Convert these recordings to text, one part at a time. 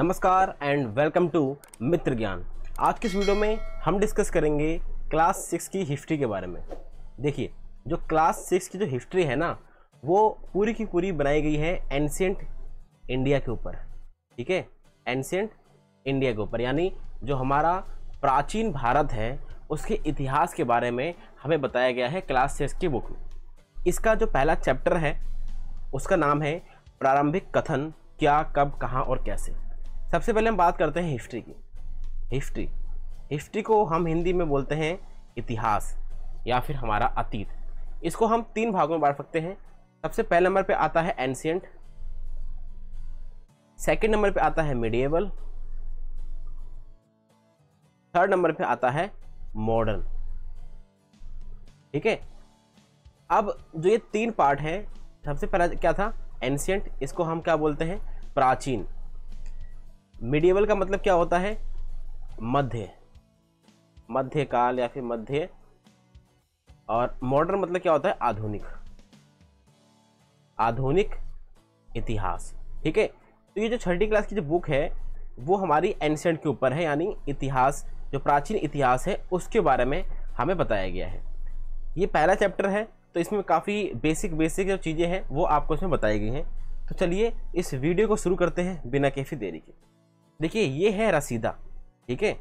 नमस्कार and welcome to मित्र ज्ञान आज की इस वीडियो में हम डिस्कस करेंगे क्लास सिक्स की हिस्ट्री के बारे में देखिए जो क्लास सिक्स की जो हिस्ट्री है ना वो पूरी की पूरी बनाई गई है एनशियट इंडिया के ऊपर ठीक है एनशेंट इंडिया के ऊपर यानी जो हमारा प्राचीन भारत है उसके इतिहास के बारे में हमें बताया गया है क्लास सिक्स की बुक में इसका जो पहला चैप्टर है उसका नाम है प्रारंभिक कथन क्या कब कहाँ और कैसे सबसे पहले हम बात करते हैं हिस्ट्री की हिस्ट्री हिस्ट्री को हम हिंदी में बोलते हैं इतिहास या फिर हमारा अतीत इसको हम तीन भागों में बांट सकते हैं सबसे पहले नंबर पे आता है एंशियंट सेकंड नंबर पे आता है मिडिएबल थर्ड नंबर पे आता है मॉडर्न ठीक है अब जो ये तीन पार्ट है सबसे पहला क्या था एंशियंट इसको हम क्या बोलते हैं प्राचीन मिडिवल का मतलब क्या होता है मध्य मध्यकाल या फिर मध्य और मॉडर्न मतलब क्या होता है आधुनिक आधुनिक इतिहास ठीक है तो ये जो छठी क्लास की जो बुक है वो हमारी एंशेंट के ऊपर है यानी इतिहास जो प्राचीन इतिहास है उसके बारे में हमें बताया गया है ये पहला चैप्टर है तो इसमें काफ़ी बेसिक बेसिक जो चीज़ें हैं वो आपको इसमें बताई गई हैं तो चलिए इस वीडियो को शुरू करते हैं बिना कैफी देरी के देखिए ये है रसीदा ठीक है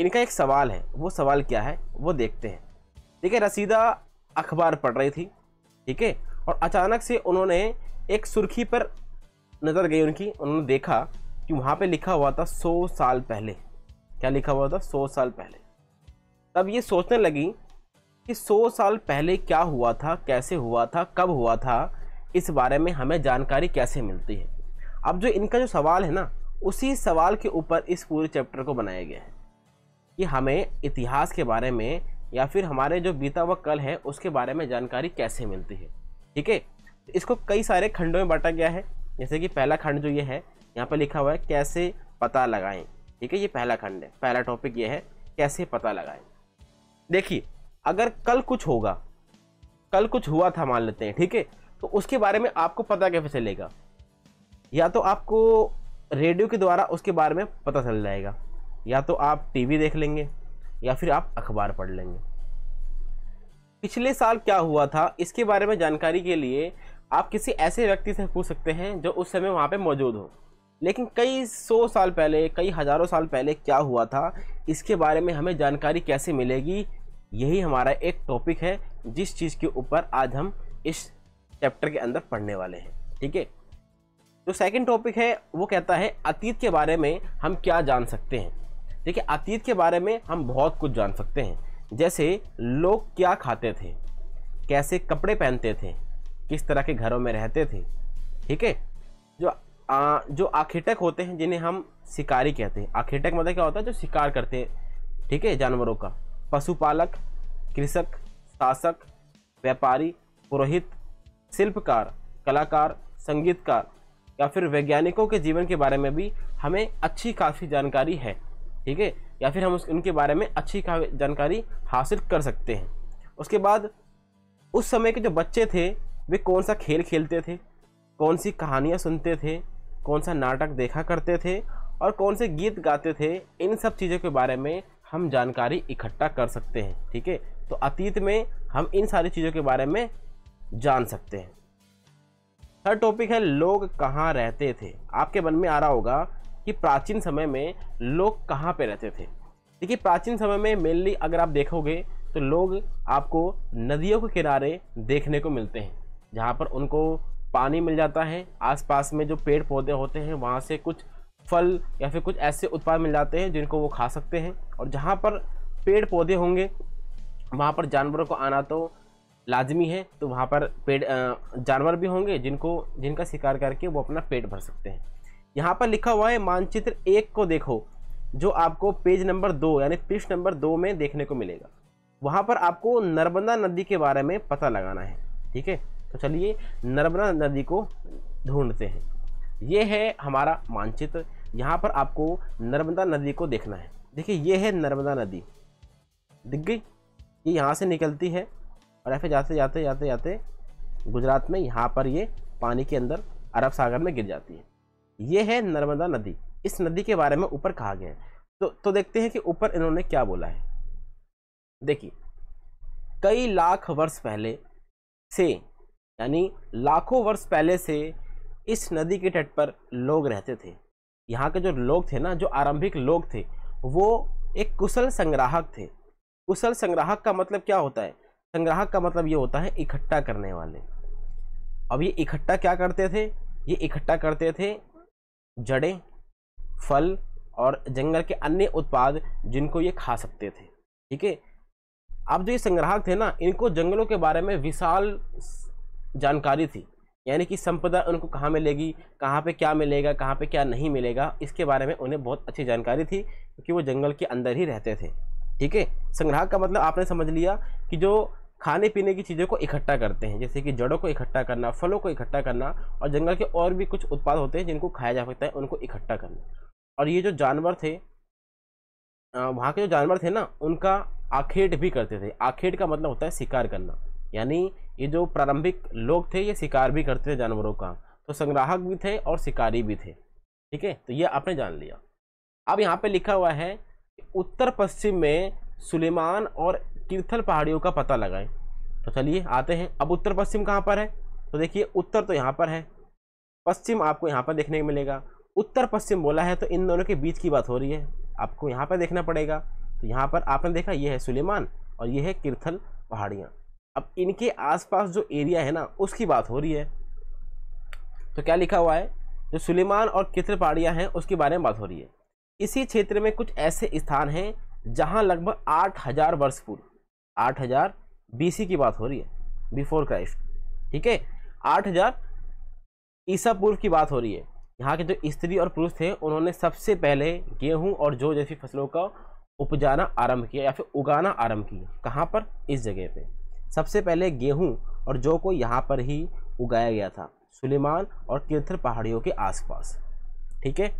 इनका एक सवाल है वो सवाल क्या है वो देखते हैं ठीक है रसीदा अखबार पढ़ रही थी ठीक है और अचानक से उन्होंने एक सुर्खी पर नज़र गई उनकी उन्होंने देखा कि वहाँ पे लिखा हुआ था सौ साल पहले क्या लिखा हुआ था सौ साल पहले तब ये सोचने लगी कि सौ साल पहले क्या हुआ था कैसे हुआ था कब हुआ था इस बारे में हमें जानकारी कैसे मिलती है अब जो इनका जो सवाल है ना उसी सवाल के ऊपर इस पूरे चैप्टर को बनाया गया है कि हमें इतिहास के बारे में या फिर हमारे जो बीता हुआ कल है उसके बारे में जानकारी कैसे मिलती है ठीक है तो इसको कई सारे खंडों में बांटा गया है जैसे कि पहला खंड जो ये है यहाँ पर लिखा हुआ है कैसे पता लगाएं ठीक है ये पहला खंड है पहला टॉपिक ये है कैसे पता लगाएं देखिए अगर कल कुछ होगा कल कुछ हुआ था मान लेते हैं ठीक है तो उसके बारे में आपको पता कैसे चलेगा या तो आपको रेडियो के द्वारा उसके बारे में पता चल जाएगा या तो आप टीवी देख लेंगे या फिर आप अखबार पढ़ लेंगे पिछले साल क्या हुआ था इसके बारे में जानकारी के लिए आप किसी ऐसे व्यक्ति से पूछ सकते हैं जो उस समय वहाँ पे मौजूद हो लेकिन कई सौ साल पहले कई हज़ारों साल पहले क्या हुआ था इसके बारे में हमें जानकारी कैसे मिलेगी यही हमारा एक टॉपिक है जिस चीज़ के ऊपर आज हम इस चैप्टर के अंदर पढ़ने वाले हैं ठीक है तो सेकंड टॉपिक है वो कहता है अतीत के बारे में हम क्या जान सकते हैं देखिए अतीत के बारे में हम बहुत कुछ जान सकते हैं जैसे लोग क्या खाते थे कैसे कपड़े पहनते थे किस तरह के घरों में रहते थे ठीक है जो आ, जो आखेटक होते हैं जिन्हें हम शिकारी कहते हैं आखेटक मतलब क्या होता है जो शिकार करते हैं ठीक है जानवरों का पशुपालक कृषक शासक व्यापारी पुरोहित शिल्पकार कलाकार संगीतकार या फिर वैज्ञानिकों के जीवन के बारे में भी हमें अच्छी काफ़ी जानकारी है ठीक है या फिर हम उस उनके बारे में अच्छी जानकारी हासिल कर सकते हैं उसके बाद उस समय के जो बच्चे थे वे कौन सा खेल खेलते थे कौन सी कहानियाँ सुनते थे कौन सा नाटक देखा करते थे और कौन से गीत गाते थे इन सब चीज़ों के बारे में हम जानकारी इकट्ठा कर सकते हैं ठीक है तो अतीत में हम इन सारी चीज़ों के बारे में जान सकते हैं थर्ड टॉपिक है लोग कहाँ रहते थे आपके मन में आ रहा होगा कि प्राचीन समय में लोग कहाँ पे रहते थे देखिए प्राचीन समय में मेनली अगर आप देखोगे तो लोग आपको नदियों के किनारे देखने को मिलते हैं जहाँ पर उनको पानी मिल जाता है आसपास में जो पेड़ पौधे होते हैं वहाँ से कुछ फल या फिर कुछ ऐसे उत्पाद मिल जाते हैं जिनको वो खा सकते हैं और जहाँ पर पेड़ पौधे होंगे वहाँ पर जानवरों को आना तो लाजमी है तो वहाँ पर पेड़ जानवर भी होंगे जिनको जिनका शिकार करके वो अपना पेट भर सकते हैं यहाँ पर लिखा हुआ है मानचित्र एक को देखो जो आपको पेज नंबर दो यानी पृष्ठ नंबर दो में देखने को मिलेगा वहाँ पर आपको नर्मदा नदी के बारे में पता लगाना है ठीक है तो चलिए नर्मदा नदी को ढूंढते हैं ये है हमारा मानचित्र यहाँ पर आपको नर्मदा नदी को देखना है देखिए ये है नर्मदा नदी दिख गई ये यहाँ से निकलती है और ऐसे जाते जाते जाते जाते गुजरात में यहाँ पर ये पानी के अंदर अरब सागर में गिर जाती है ये है नर्मदा नदी इस नदी के बारे में ऊपर कहा गया है तो तो देखते हैं कि ऊपर इन्होंने क्या बोला है देखिए कई लाख वर्ष पहले से यानी लाखों वर्ष पहले से इस नदी के तट पर लोग रहते थे यहाँ के जो लोग थे ना जो आरंभिक लोग थे वो एक कुशल संग्राहक थे कुशल संग्राहक का मतलब क्या होता है संग्राहक का मतलब ये होता है इकट्ठा करने वाले अब ये इकट्ठा क्या करते थे ये इकट्ठा करते थे जड़ें फल और जंगल के अन्य उत्पाद जिनको ये खा सकते थे ठीक है अब जो ये संग्राहक थे ना इनको जंगलों के बारे में विशाल जानकारी थी यानी कि संपदा उनको कहाँ मिलेगी कहाँ पे क्या मिलेगा कहाँ पे क्या नहीं मिलेगा इसके बारे में उन्हें बहुत अच्छी जानकारी थी क्योंकि वो जंगल के अंदर ही रहते थे ठीक है संग्राहक का मतलब आपने समझ लिया कि जो खाने पीने की चीज़ों को इकट्ठा करते हैं जैसे कि जड़ों को इकट्ठा करना फलों को इकट्ठा करना और जंगल के और भी कुछ उत्पाद होते हैं जिनको खाया जा सकता है उनको इकट्ठा करना और ये जो जानवर थे वहाँ के जो जानवर थे ना उनका आखेट भी करते थे आखेट का मतलब होता है शिकार करना यानी ये जो प्रारंभिक लोग थे ये शिकार भी करते थे जानवरों का तो संग्राहक भी थे और शिकारी भी थे ठीक है तो ये आपने जान लिया अब यहाँ पे लिखा हुआ है उत्तर पश्चिम में सुलेमान और तीर्थल पहाड़ियों का पता लगाएं तो चलिए आते हैं अब उत्तर पश्चिम कहाँ पर है तो देखिए उत्तर तो यहाँ पर है पश्चिम आपको यहाँ पर देखने को मिलेगा उत्तर पश्चिम बोला है तो इन दोनों के बीच की बात हो रही है आपको यहाँ पर देखना पड़ेगा तो यहाँ पर आपने देखा ये है सुलेमान और ये है किरथल पहाड़ियाँ अब इनके आसपास जो एरिया है ना उसकी बात हो रही है तो क्या लिखा हुआ है जो सुलेमान और किरथल पहाड़ियाँ हैं उसके बारे में बात हो रही है इसी क्षेत्र में कुछ ऐसे स्थान हैं जहाँ लगभग आठ हज़ार वर्ष पूर्व आठ हजार बीसी की बात हो रही है बिफोर क्राइस्ट ठीक है आठ हजार ईसा पूर्व की बात हो रही है यहाँ के जो स्त्री और पुरुष थे उन्होंने सबसे पहले गेहूं और जौ जैसी फसलों का उपजाना आरंभ किया या फिर उगाना आरंभ किया कहाँ पर इस जगह पे सबसे पहले गेहूं और जौ को यहाँ पर ही उगाया गया था सुलेमान और किरथर पहाड़ियों के आसपास ठीक है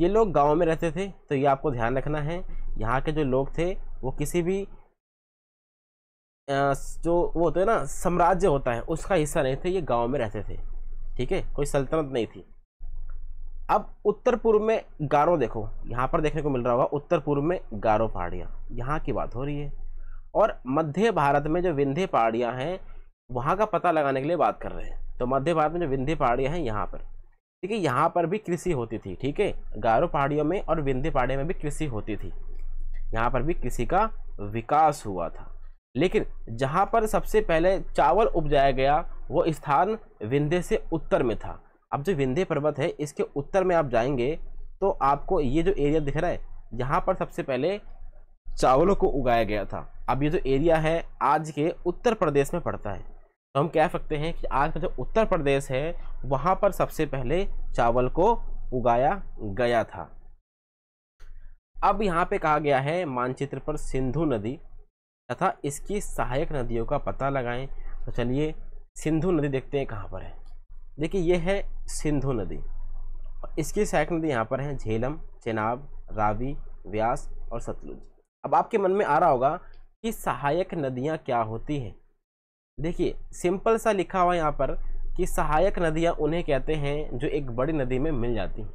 ये लोग गांव में रहते थे तो ये आपको ध्यान रखना है यहाँ के जो लोग थे वो किसी भी जो वो होते हैं ना साम्राज्य होता है उसका हिस्सा नहीं थे ये गांव में रहते थे ठीक है कोई सल्तनत नहीं थी अब उत्तर पूर्व में गारो देखो यहाँ पर देखने को मिल रहा होगा उत्तर पूर्व में गारो पहाड़ियाँ यहाँ की बात हो रही है और मध्य भारत में जो विंध्य पहाड़ियाँ हैं वहाँ का पता लगाने के लिए बात कर रहे हैं तो मध्य भारत में जो विंध्य पहाड़ियाँ हैं यहाँ पर ठीक है यहाँ पर भी कृषि होती थी ठीक है गारो पहाड़ियों में और विंध्य पहाड़ियों में भी कृषि होती थी यहाँ पर भी कृषि का विकास हुआ था लेकिन जहाँ पर सबसे पहले चावल उपजाया गया वो स्थान विंध्य से उत्तर में था अब जो विंध्य पर्वत है इसके उत्तर में आप जाएंगे तो आपको ये जो एरिया दिख रहा है यहाँ पर सबसे पहले चावलों को उगाया गया था अब ये जो एरिया है आज के उत्तर प्रदेश में पड़ता है तो हम कह सकते हैं कि आज का जो उत्तर प्रदेश है वहाँ पर सबसे पहले चावल को उगाया गया था अब यहाँ पे कहा गया है मानचित्र पर सिंधु नदी तथा इसकी सहायक नदियों का पता लगाएं तो चलिए सिंधु नदी देखते हैं कहाँ पर है देखिए ये है सिंधु नदी इसकी सहायक नदी यहाँ पर है झेलम चेनाब रावी व्यास और सतलुज अब आपके मन में आ रहा होगा कि सहायक नदियाँ क्या होती हैं देखिए सिंपल सा लिखा हुआ यहाँ पर कि सहायक नदियाँ उन्हें कहते हैं जो एक बड़ी नदी में मिल जाती हैं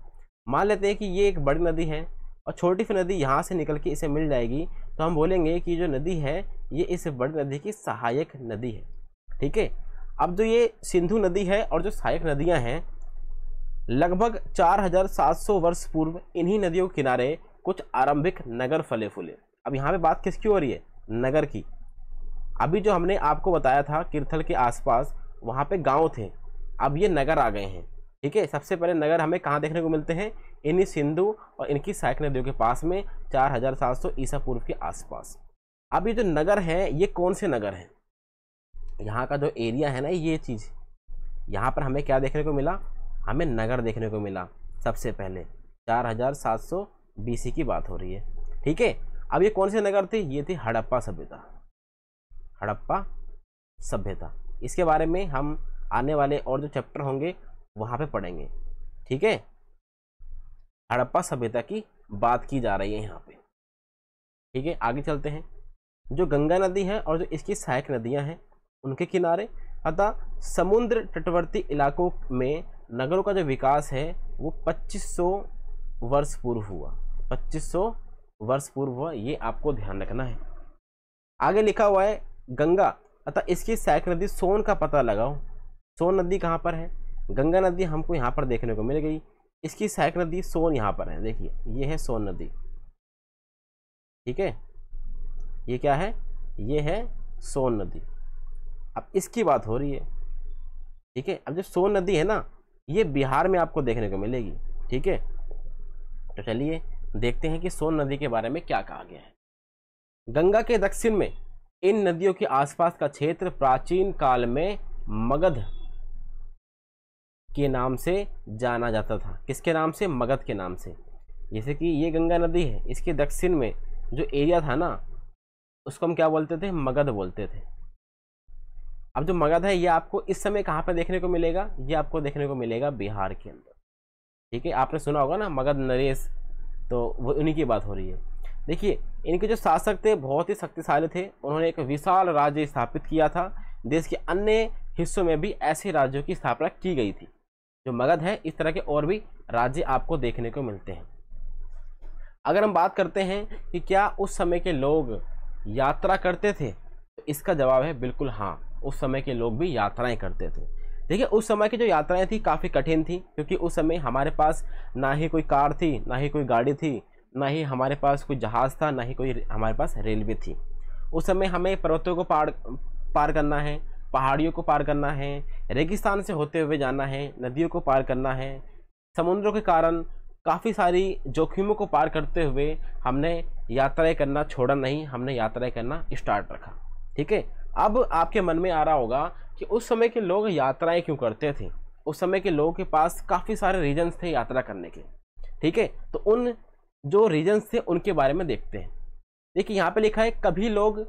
मान लेते हैं कि ये एक बड़ी नदी है और छोटी सी नदी यहाँ से निकल के इसे मिल जाएगी तो हम बोलेंगे कि जो नदी है ये इस बड़ी नदी की सहायक नदी है ठीक है अब जो ये सिंधु नदी है और जो सहायक नदियाँ हैं लगभग 4,700 वर्ष पूर्व इन्हीं नदियों के किनारे कुछ आरंभिक नगर फले फूले अब यहाँ पे बात किसकी हो रही है नगर की अभी जो हमने आपको बताया था कीर्थल के आसपास वहाँ पे गांव थे अब ये नगर आ गए हैं ठीक है सबसे पहले नगर हमें कहाँ देखने को मिलते हैं इन्हीं सिंधु और इनकी साइक नदियों के पास में चार हजार सात सौ ईसा पूर्व के आसपास अब ये जो नगर है ये कौन से नगर हैं यहाँ का जो एरिया है ना ये चीज़ यहाँ पर हमें क्या देखने को मिला हमें नगर देखने को मिला सबसे पहले चार हजार सात सौ बीसी की बात हो रही है ठीक है अब ये कौन से नगर थे ये थी हड़प्पा सभ्यता हड़प्पा सभ्यता इसके बारे में हम आने वाले और जो चैप्टर होंगे वहाँ पे पढ़ेंगे ठीक है हड़प्पा सभ्यता की बात की जा रही है यहाँ पे ठीक है आगे चलते हैं जो गंगा नदी है और जो इसकी सहायक नदियाँ हैं उनके किनारे अतः समुद्र तटवर्ती इलाकों में नगरों का जो विकास है वो 2500 वर्ष पूर्व हुआ 2500 वर्ष पूर्व हुआ ये आपको ध्यान रखना है आगे लिखा हुआ है गंगा अतः इसकी सहायक नदी सोन का पता लगाओ सोन नदी कहाँ पर है गंगा नदी हमको यहाँ पर देखने को मिल गई इसकी सहायक नदी सोन यहाँ पर है देखिए ये है सोन नदी ठीक है ये क्या है ये है सोन नदी अब इसकी बात हो रही है ठीक है अब जो सोन नदी है ना ये बिहार में आपको देखने को मिलेगी ठीक है तो चलिए देखते हैं कि सोन नदी के बारे में क्या कहा गया है गंगा के दक्षिण में इन नदियों के आसपास का क्षेत्र प्राचीन काल में मगध के नाम से जाना जाता था किसके नाम से मगध के नाम से जैसे कि ये गंगा नदी है इसके दक्षिण में जो एरिया था ना उसको हम क्या बोलते थे मगध बोलते थे अब जो मगध है ये आपको इस समय कहाँ पर देखने को मिलेगा ये आपको देखने को मिलेगा बिहार के अंदर ठीक है आपने सुना होगा ना मगध नरेश तो वो उन्हीं की बात हो रही है देखिए इनके जो शासक थे बहुत ही शक्तिशाली थे उन्होंने एक विशाल राज्य स्थापित किया था देश के अन्य हिस्सों में भी ऐसे राज्यों की स्थापना की गई थी जो मगध है इस तरह के और भी राज्य आपको देखने को मिलते हैं अगर हम बात करते हैं कि क्या उस समय के लोग यात्रा करते थे तो इसका जवाब है बिल्कुल हाँ उस समय के लोग भी यात्राएं करते थे देखिए उस समय की जो यात्राएं थी काफ़ी कठिन थी क्योंकि उस समय हमारे पास ना ही कोई कार थी ना ही कोई गाड़ी थी ना ही हमारे पास कोई जहाज़ था ना ही कोई हमारे पास रेलवे थी उस समय हमें पर्वतों को पार पार करना है पहाड़ियों को पार करना है रेगिस्तान से होते हुए जाना है नदियों को पार करना है समुद्रों के कारण काफ़ी सारी जोखिमों को पार करते हुए हमने यात्राएं करना छोड़ा नहीं हमने यात्राएं करना स्टार्ट रखा ठीक है अब आपके मन में आ रहा होगा कि उस समय के लोग यात्राएं क्यों करते थे उस समय के लोगों के पास काफ़ी सारे रीजन्स थे यात्रा करने के ठीक है तो उन जो रीजन्स थे उनके बारे में देखते हैं देखिए यहाँ पे लिखा है कभी लोग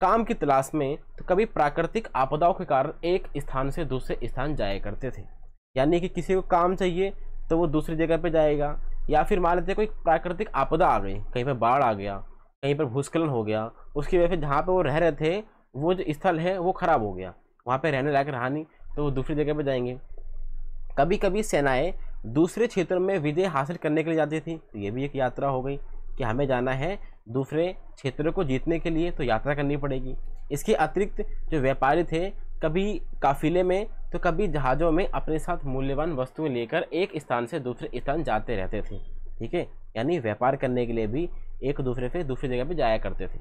काम की तलाश में तो कभी प्राकृतिक आपदाओं के कारण एक स्थान से दूसरे स्थान जाया करते थे यानी कि किसी को काम चाहिए तो वो दूसरी जगह पर जाएगा या फिर मान लेते कोई प्राकृतिक आपदा आ गई कहीं पर बाढ़ आ गया कहीं पर भूस्खलन हो गया उसकी वजह से जहाँ पर वो रह रहे थे वो जो स्थल है वो ख़राब हो गया वहाँ पर रहने लायक रहा नहीं तो वो दूसरी जगह पर जाएंगे कभी कभी सेनाएं दूसरे क्षेत्र में विजय हासिल करने के लिए जाती थी तो ये भी एक यात्रा हो गई कि हमें जाना है दूसरे क्षेत्रों को जीतने के लिए तो यात्रा करनी पड़ेगी इसके अतिरिक्त जो व्यापारी थे कभी काफिले में तो कभी जहाज़ों में अपने साथ मूल्यवान वस्तुएं लेकर एक स्थान से दूसरे स्थान जाते रहते थे ठीक है यानी व्यापार करने के लिए भी एक दूसरे से दूसरी जगह पर जाया करते थे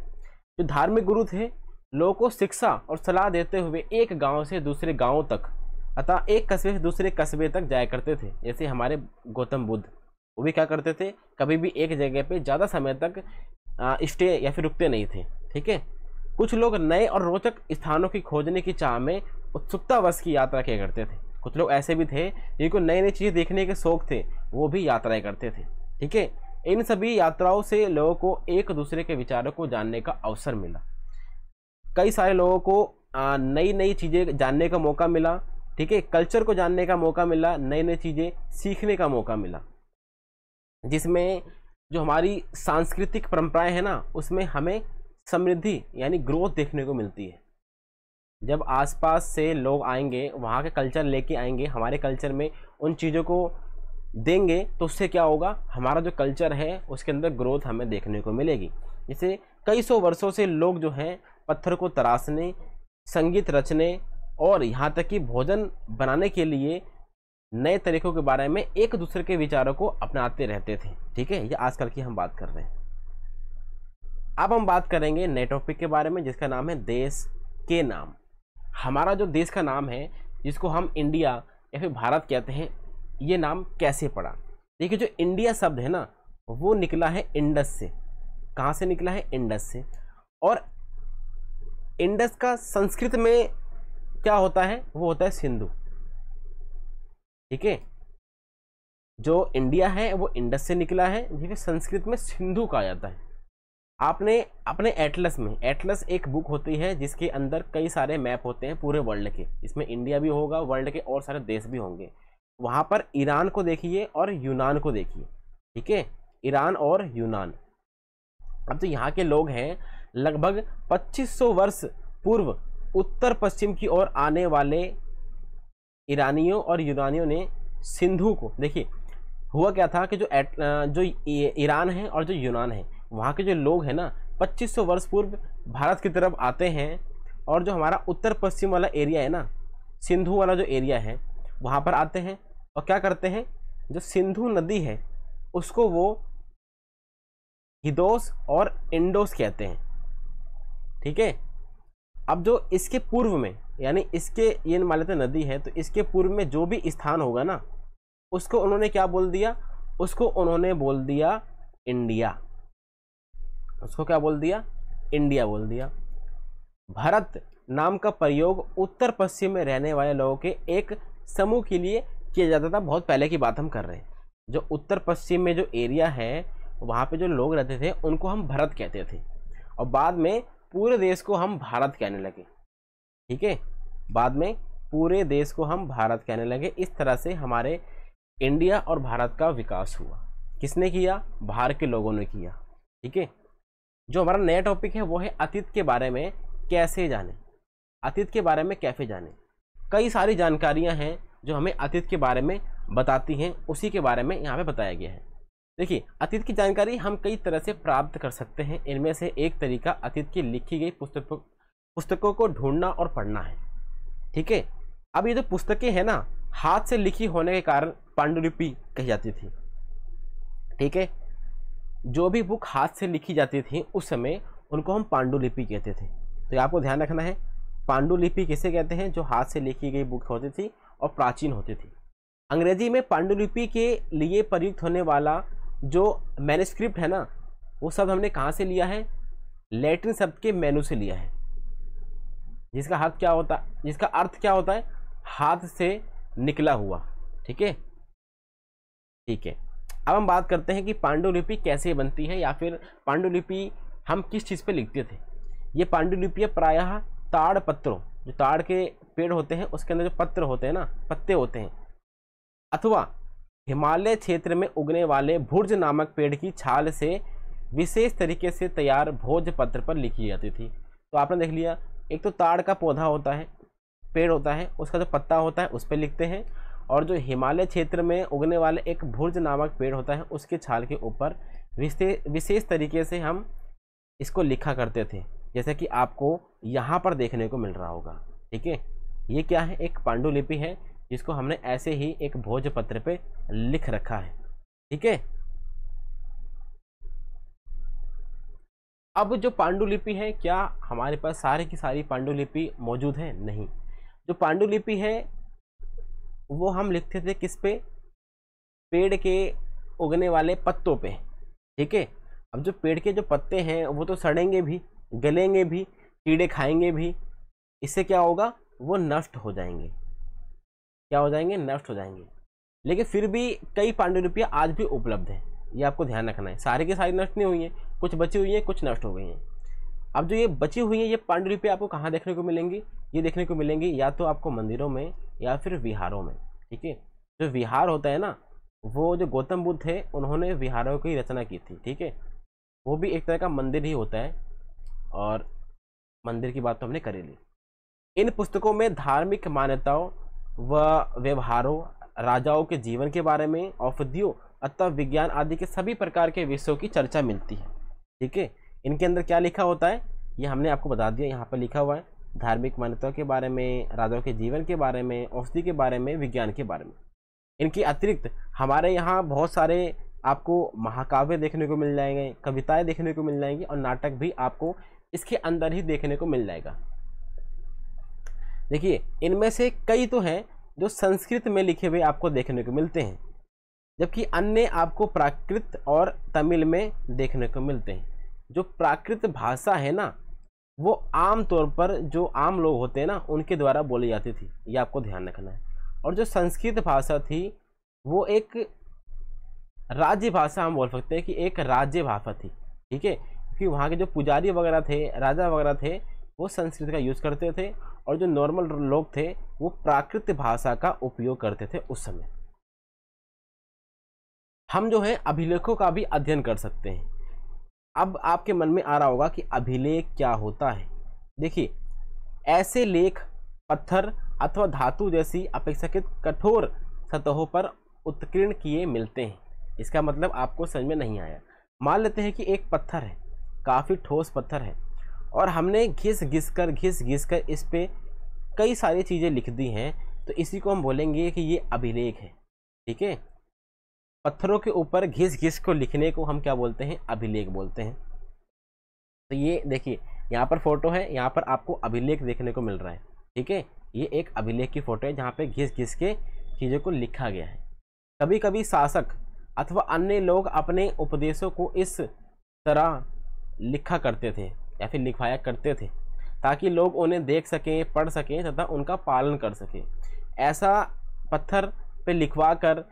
जो धार्मिक गुरु थे लोगों को शिक्षा और सलाह देते हुए एक गाँव से दूसरे गाँव तक अतः एक कस्बे से दूसरे कस्बे तक जाया करते थे जैसे हमारे गौतम बुद्ध वो भी क्या करते थे कभी भी एक जगह पे ज़्यादा समय तक स्टे या फिर रुकते नहीं थे ठीक है कुछ लोग नए और रोचक स्थानों की खोजने की चाह में उत्सुकतावश की यात्रा किया करते थे कुछ लोग ऐसे भी थे जिनको नई नई चीज़ें देखने के शौक थे वो भी यात्राएं करते थे ठीक है इन सभी यात्राओं से लोगों को एक दूसरे के विचारों को जानने का अवसर मिला कई सारे लोगों को नई नई चीज़ें जानने का मौका मिला ठीक है कल्चर को जानने का मौका मिला नई नई चीज़ें सीखने का मौका मिला जिसमें जो हमारी सांस्कृतिक परंपराएं हैं ना उसमें हमें समृद्धि यानी ग्रोथ देखने को मिलती है जब आसपास से लोग आएंगे वहाँ के कल्चर लेके आएंगे हमारे कल्चर में उन चीज़ों को देंगे तो उससे क्या होगा हमारा जो कल्चर है उसके अंदर ग्रोथ हमें देखने को मिलेगी जैसे कई सौ वर्षों से लोग जो हैं पत्थर को तराशने संगीत रचने और यहाँ तक कि भोजन बनाने के लिए नए तरीकों के बारे में एक दूसरे के विचारों को अपनाते रहते थे ठीक है ये आजकल की हम बात कर रहे हैं अब हम बात करेंगे नए टॉपिक के बारे में जिसका नाम है देश के नाम हमारा जो देश का नाम है जिसको हम इंडिया या फिर भारत कहते हैं ये नाम कैसे पड़ा देखिए जो इंडिया शब्द है ना वो निकला है इंडस से कहाँ से निकला है इंडस से और इंडस का संस्कृत में क्या होता है वो होता है सिंधु ठीक है जो इंडिया है वो इंडस से निकला है जिसे संस्कृत में सिंधु कहा जाता है आपने अपने एटलस में एटलस एक बुक होती है जिसके अंदर कई सारे मैप होते हैं पूरे वर्ल्ड के इसमें इंडिया भी होगा वर्ल्ड के और सारे देश भी होंगे वहाँ पर ईरान को देखिए और यूनान को देखिए ठीक है ईरान और यूनान अब तो यहाँ के लोग हैं लगभग 2500 वर्ष पूर्व उत्तर पश्चिम की ओर आने वाले ईरानियों और यूनानियों ने सिंधु को देखिए हुआ क्या था कि जो एट, जो ईरान है और जो यूनान है वहाँ के जो लोग हैं ना 2500 वर्ष पूर्व भारत की तरफ आते हैं और जो हमारा उत्तर पश्चिम वाला एरिया है ना सिंधु वाला जो एरिया है वहाँ पर आते हैं और क्या करते हैं जो सिंधु नदी है उसको वो हिदोस और इंडोस कहते हैं ठीक है अब जो इसके पूर्व में यानी इसके ये मान लेते नदी है तो इसके पूर्व में जो भी स्थान होगा ना उसको उन्होंने क्या बोल दिया उसको उन्होंने बोल दिया इंडिया उसको क्या बोल दिया इंडिया बोल दिया भारत नाम का प्रयोग उत्तर पश्चिम में रहने वाले लोगों के एक समूह के लिए किया जाता था बहुत पहले की बात हम कर रहे हैं जो उत्तर पश्चिम में जो एरिया है वहाँ पे जो लोग रहते थे उनको हम भारत कहते थे और बाद में पूरे देश को हम भारत कहने लगे ठीक है बाद में पूरे देश को हम भारत कहने लगे इस तरह से हमारे इंडिया और भारत का विकास हुआ किसने किया बाहर के लोगों ने किया ठीक है जो हमारा नया टॉपिक है वो है अतीत के बारे में कैसे जाने अतीत के बारे में कैसे जाने कई सारी जानकारियां हैं जो हमें अतीत के बारे में बताती हैं उसी के बारे में यहाँ पे बताया गया है देखिए अतीत की जानकारी हम कई तरह से प्राप्त कर सकते हैं इनमें से एक तरीका अतीत की लिखी गई पुस्तक पुस्तकों को ढूंढना और पढ़ना है ठीक है अब ये जो पुस्तकें हैं ना हाथ से लिखी होने के कारण पांडुलिपि कही जाती थी ठीक है जो भी बुक हाथ से लिखी जाती थी उस समय उनको हम पांडुलिपि कहते थे तो ये आपको ध्यान रखना है पांडुलिपि किसे कहते हैं जो हाथ से लिखी गई बुक होती थी और प्राचीन होती थी अंग्रेजी में पांडुलिपि के लिए प्रयुक्त होने वाला जो मैनुस्क्रिप्ट है ना वो शब्द हमने कहाँ से लिया है लैटिन शब्द के मेनू से लिया है जिसका हक क्या होता जिसका अर्थ क्या होता है हाथ से निकला हुआ ठीक है ठीक है अब हम बात करते हैं कि पांडुलिपि कैसे बनती है या फिर पांडुलिपि हम किस चीज़ पे लिखते थे ये पांडुलिपियाँ प्रायः ताड़ पत्रों जो ताड़ के पेड़ होते हैं उसके अंदर जो पत्र होते हैं ना पत्ते होते हैं अथवा हिमालय क्षेत्र में उगने वाले भुर्ज नामक पेड़ की छाल से विशेष तरीके से तैयार भोज पत्र पर लिखी जाती थी तो आपने देख लिया एक तो ताड़ का पौधा होता है पेड़ होता है उसका जो पत्ता होता है उस पर लिखते हैं और जो हिमालय क्षेत्र में उगने वाले एक भुर्ज नामक पेड़ होता है उसके छाल के ऊपर विशेष तरीके से हम इसको लिखा करते थे जैसे कि आपको यहाँ पर देखने को मिल रहा होगा ठीक है ये क्या है एक पांडुलिपि है जिसको हमने ऐसे ही एक भोजपत्र पे लिख रखा है ठीक है अब जो पांडुलिपि है क्या हमारे पास सारे की सारी पांडुलिपि मौजूद है नहीं जो पांडुलिपि है वो हम लिखते थे किस पे पेड़ के उगने वाले पत्तों पे ठीक है अब जो पेड़ के जो पत्ते हैं वो तो सड़ेंगे भी गलेंगे भी कीड़े खाएंगे भी इससे क्या होगा वो नष्ट हो जाएंगे क्या हो जाएंगे नष्ट हो जाएंगे लेकिन फिर भी कई पांडुलिपियाँ आज भी उपलब्ध हैं ये आपको ध्यान रखना है सारे के सारी नष्ट नहीं हुई हैं कुछ बची हुई हैं कुछ नष्ट हो गई हैं अब जो ये बची हुई हैं ये पांडुलिपि आपको कहाँ देखने को मिलेंगी ये देखने को मिलेंगी या तो आपको मंदिरों में या फिर विहारों में ठीक है जो विहार होता है ना वो जो गौतम बुद्ध थे उन्होंने विहारों की रचना की थी ठीक है वो भी एक तरह का मंदिर ही होता है और मंदिर की बात तो हमने करी ली इन पुस्तकों में धार्मिक मान्यताओं व व्यवहारों राजाओं के जीवन के बारे में औषधियों अतः विज्ञान आदि के सभी प्रकार के विषयों की चर्चा मिलती है ठीक है इनके अंदर क्या लिखा होता है ये हमने आपको बता दिया यहाँ पर लिखा हुआ है धार्मिक मान्यताओं के बारे में राजाओं के जीवन के बारे में औषधि के बारे में विज्ञान के बारे में इनके अतिरिक्त हमारे यहाँ बहुत सारे आपको महाकाव्य देखने को मिल जाएंगे कविताएं देखने को मिल जाएंगी और नाटक भी आपको इसके अंदर ही देखने को मिल जाएगा देखिए इनमें से कई तो हैं जो संस्कृत में लिखे हुए आपको देखने को मिलते हैं जबकि अन्य आपको प्राकृत और तमिल में देखने को मिलते हैं जो प्राकृत भाषा है ना वो आम तौर पर जो आम लोग होते हैं ना उनके द्वारा बोली जाती थी ये आपको ध्यान रखना है और जो संस्कृत भाषा थी वो एक राज्य भाषा हम बोल सकते हैं कि एक राज्य भाषा थी ठीक है क्योंकि वहाँ के जो पुजारी वगैरह थे राजा वगैरह थे वो संस्कृत का यूज़ करते थे और जो नॉर्मल लोग थे वो प्राकृत भाषा का उपयोग करते थे उस समय हम जो है अभिलेखों का भी अध्ययन कर सकते हैं अब आपके मन में आ रहा होगा कि अभिलेख क्या होता है देखिए ऐसे लेख पत्थर अथवा धातु जैसी अपेक्षाकृत कठोर सतहों पर उत्कीर्ण किए मिलते हैं इसका मतलब आपको समझ में नहीं आया मान लेते हैं कि एक पत्थर है काफ़ी ठोस पत्थर है और हमने घिस घिस कर घिस घिस कर इस पर कई सारी चीज़ें लिख दी हैं तो इसी को हम बोलेंगे कि ये अभिलेख है ठीक है पत्थरों के ऊपर घिस घिस को लिखने को हम क्या बोलते हैं अभिलेख बोलते हैं तो ये देखिए यहाँ पर फोटो है यहाँ पर आपको अभिलेख देखने को मिल रहा है ठीक है ये एक अभिलेख की फोटो है जहाँ पे घिस घिस के चीज़ों को लिखा गया है कभी कभी शासक अथवा अन्य लोग अपने उपदेशों को इस तरह लिखा करते थे या फिर लिखवाया करते थे ताकि लोग उन्हें देख सकें पढ़ सकें तथा उनका पालन कर सकें ऐसा पत्थर पे लिखवा कर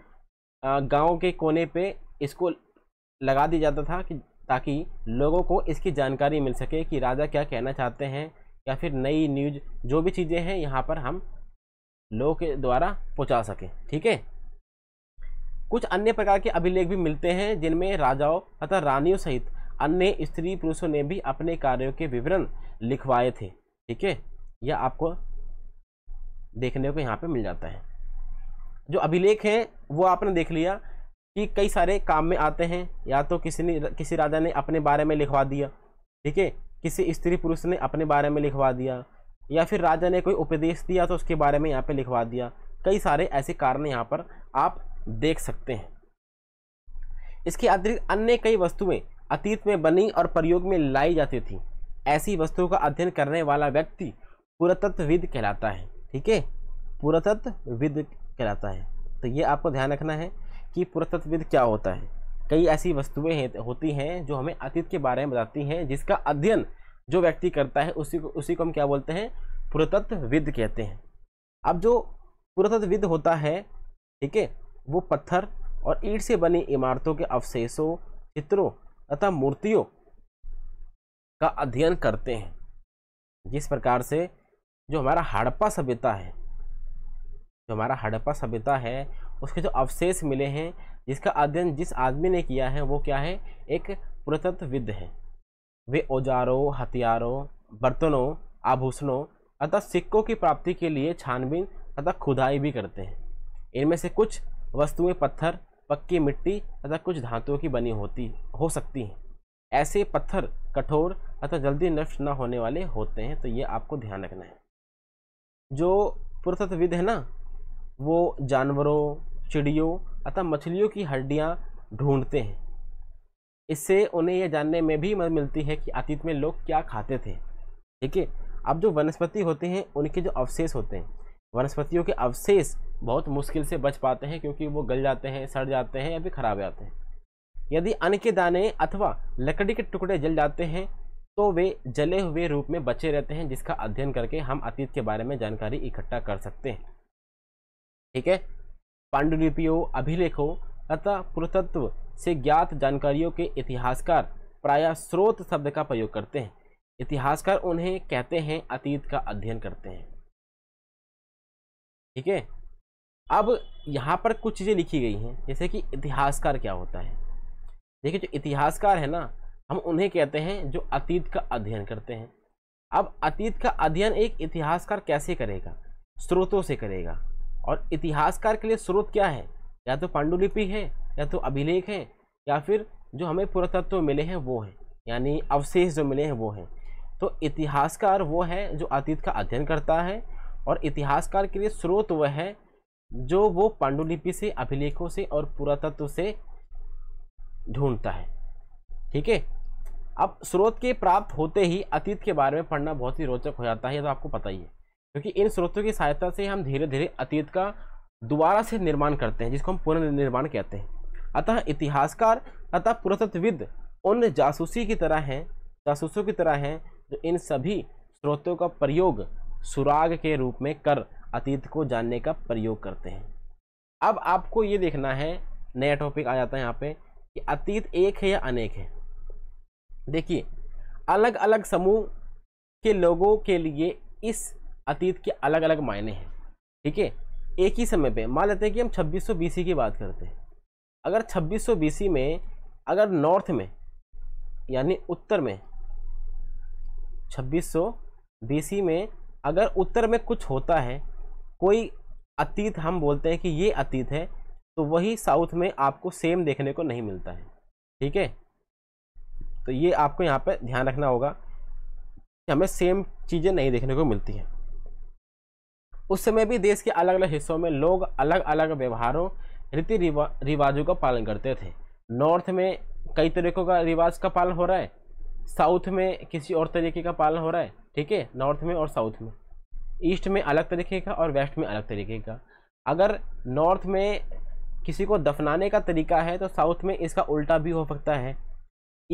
गांव के कोने पे इसको लगा दिया जाता था कि ताकि लोगों को इसकी जानकारी मिल सके कि राजा क्या कहना चाहते हैं या फिर नई न्यूज जो भी चीज़ें हैं यहाँ पर हम लोगों के द्वारा पहुँचा सकें ठीक है कुछ अन्य प्रकार के अभिलेख भी मिलते हैं जिनमें राजाओं तथा रानियों सहित अन्य स्त्री पुरुषों ने भी अपने कार्यों के विवरण लिखवाए थे ठीक है यह आपको देखने को यहाँ पे मिल जाता है जो अभिलेख हैं वो आपने देख लिया कि कई सारे काम में आते हैं या तो किसी ने किसी राजा ने अपने बारे में लिखवा दिया ठीक है किसी स्त्री पुरुष ने अपने बारे में लिखवा दिया या फिर राजा ने कोई उपदेश दिया तो उसके बारे में यहाँ पे लिखवा दिया कई सारे ऐसे कारण यहाँ पर आप देख सकते हैं इसके अतिरिक्त अन्य कई वस्तुएं अतीत में बनी और प्रयोग में लाई जाती थी ऐसी वस्तुओं का अध्ययन करने वाला व्यक्ति पुरातत्वविद कहलाता है ठीक है पुरातत्वविद कहलाता है तो ये आपको ध्यान रखना है कि पुरातत्वविद क्या होता है कई ऐसी वस्तुएं हैं होती हैं जो हमें अतीत के बारे में बताती हैं जिसका अध्ययन जो व्यक्ति करता है उसी को उसी को हम क्या बोलते हैं पुरातत्वविद कहते हैं अब जो पुरातत्वविद होता है ठीक है वो पत्थर और ईट से बनी इमारतों के अवशेषों चित्रों तथा मूर्तियों का अध्ययन करते हैं जिस प्रकार से जो हमारा हड़प्पा सभ्यता है जो हमारा हड़प्पा सभ्यता है उसके जो अवशेष मिले हैं जिसका अध्ययन जिस आदमी ने किया है वो क्या है एक पुरातत्वविद है वे औजारों हथियारों बर्तनों आभूषणों अतः सिक्कों की प्राप्ति के लिए छानबीन तथा खुदाई भी करते हैं इनमें से कुछ वस्तुएं पत्थर पक्की मिट्टी तथा कुछ धातुओं की बनी होती हो सकती हैं ऐसे पत्थर कठोर अथवा जल्दी नष्ट न होने वाले होते हैं तो ये आपको ध्यान रखना है जो पुरातत्वविद है ना वो जानवरों चिड़ियों अथवा मछलियों की हड्डियाँ ढूंढते हैं इससे उन्हें यह जानने में भी मदद मिलती है कि अतीत में लोग क्या खाते थे ठीक है अब जो वनस्पति होते हैं उनके जो अवशेष होते हैं वनस्पतियों के अवशेष बहुत मुश्किल से बच पाते हैं क्योंकि वो गल जाते हैं सड़ जाते हैं या फिर खराब जाते हैं यदि अन्न के दाने अथवा लकड़ी के टुकड़े जल जाते हैं तो वे जले हुए रूप में बचे रहते हैं जिसका अध्ययन करके हम अतीत के बारे में जानकारी इकट्ठा कर सकते हैं ठीक है पांडुलिपियों अभिलेखों तथा पुरातत्व से ज्ञात जानकारियों के इतिहासकार प्राय स्रोत शब्द का प्रयोग करते हैं इतिहासकार उन्हें कहते हैं अतीत का अध्ययन करते हैं ठीक है अब यहाँ पर कुछ चीज़ें लिखी गई हैं जैसे कि इतिहासकार क्या होता है देखिए जो इतिहासकार है ना हम उन्हें कहते हैं जो अतीत का अध्ययन करते हैं अब अतीत का अध्ययन एक इतिहासकार कैसे करेगा स्रोतों से करेगा और इतिहासकार के लिए स्रोत क्या है या तो पांडुलिपि है या तो अभिलेख है या फिर जो हमें पुरातत्व मिले हैं वो हैं यानी अवशेष जो मिले हैं वो हैं तो इतिहासकार वो है जो अतीत का अध्ययन करता है और इतिहासकार के लिए स्रोत वह है जो वो पांडुलिपि से अभिलेखों से और पुरातत्व से ढूंढता है ठीक है अब स्रोत के प्राप्त होते ही अतीत के बारे में पढ़ना बहुत ही रोचक हो जाता है तो आपको पता ही है क्योंकि इन स्रोतों की सहायता से हम धीरे धीरे अतीत का दोबारा से निर्माण करते हैं जिसको हम पुनर्निर्माण कहते हैं अतः इतिहासकार अतः पुरातत्वविद उन जासूसी की तरह हैं जासूसों की तरह हैं जो इन सभी स्रोतों का प्रयोग सुराग के रूप में कर अतीत को जानने का प्रयोग करते हैं अब आपको ये देखना है नया टॉपिक आ जाता है यहाँ पे कि अतीत एक है या अनेक है देखिए अलग अलग समूह के लोगों के लिए इस अतीत के अलग अलग मायने हैं ठीक है एक ही समय पे मान लेते हैं कि हम 2600 बीसी की बात करते हैं अगर 2600 बीसी में अगर नॉर्थ में यानी उत्तर में 2600 बीसी में अगर उत्तर में कुछ होता है कोई अतीत हम बोलते हैं कि ये अतीत है तो वही साउथ में आपको सेम देखने को नहीं मिलता है ठीक है तो ये आपको यहाँ पर ध्यान रखना होगा कि हमें सेम चीज़ें नहीं देखने को मिलती हैं उस समय भी देश के अलग अलग हिस्सों में लोग अलग अलग व्यवहारों रीति रिवा, रिवाजों का पालन करते थे नॉर्थ में कई तरीक़ों का रिवाज का पालन हो रहा है साउथ में किसी और तरीके का पालन हो रहा है ठीक है नॉर्थ में और साउथ में ईस्ट में अलग तरीके का और वेस्ट में अलग तरीके का अगर नॉर्थ में किसी को दफनाने का तरीका है तो साउथ में इसका उल्टा भी हो सकता है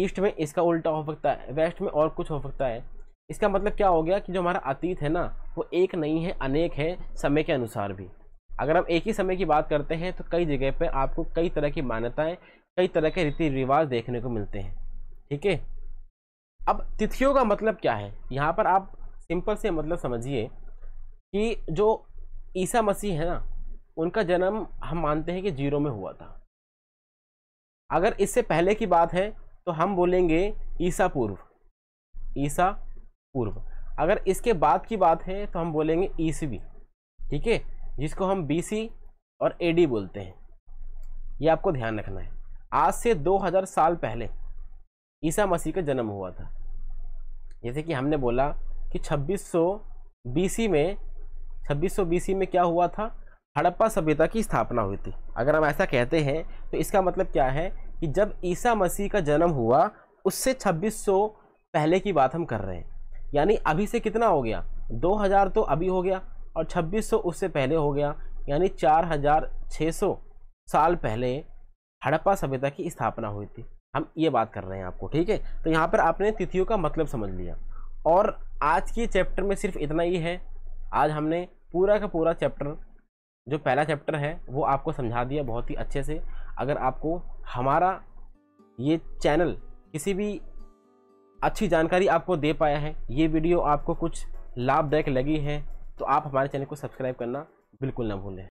ईस्ट में इसका उल्टा हो सकता है वेस्ट में और कुछ हो सकता है इसका मतलब क्या हो गया कि जो हमारा अतीत है ना वो एक नहीं है अनेक है समय के अनुसार भी अगर हम एक ही समय की बात करते हैं तो कई जगह पर आपको कई तरह की मान्यताएँ कई तरह के रीति रिवाज देखने को मिलते हैं ठीक है अब तिथियों का मतलब क्या है यहाँ पर आप सिंपल से मतलब समझिए कि जो ईसा मसीह है ना उनका जन्म हम मानते हैं कि जीरो में हुआ था अगर इससे पहले की बात है तो हम बोलेंगे ईसा पूर्व ईसा पूर्व अगर इसके बाद की बात है तो हम बोलेंगे ईसवी ठीक है जिसको हम बीसी और एडी बोलते हैं ये आपको ध्यान रखना है आज से 2000 साल पहले ईसा मसीह का जन्म हुआ था जैसे कि हमने बोला कि 2600 बीसी में 2600 बीसी में क्या हुआ था हड़प्पा सभ्यता की स्थापना हुई थी अगर हम ऐसा कहते हैं तो इसका मतलब क्या है कि जब ईसा मसीह का जन्म हुआ उससे 2600 पहले की बात हम कर रहे हैं यानी अभी से कितना हो गया 2000 तो अभी हो गया और 2600 उससे पहले हो गया यानी 4600 साल पहले हड़प्पा सभ्यता की स्थापना हुई थी हम ये बात कर रहे हैं आपको ठीक है तो यहाँ पर आपने तिथियों का मतलब समझ लिया और आज के चैप्टर में सिर्फ इतना ही है आज हमने पूरा का पूरा चैप्टर जो पहला चैप्टर है वो आपको समझा दिया बहुत ही अच्छे से अगर आपको हमारा ये चैनल किसी भी अच्छी जानकारी आपको दे पाया है ये वीडियो आपको कुछ लाभदायक लगी है तो आप हमारे चैनल को सब्सक्राइब करना बिल्कुल ना भूलें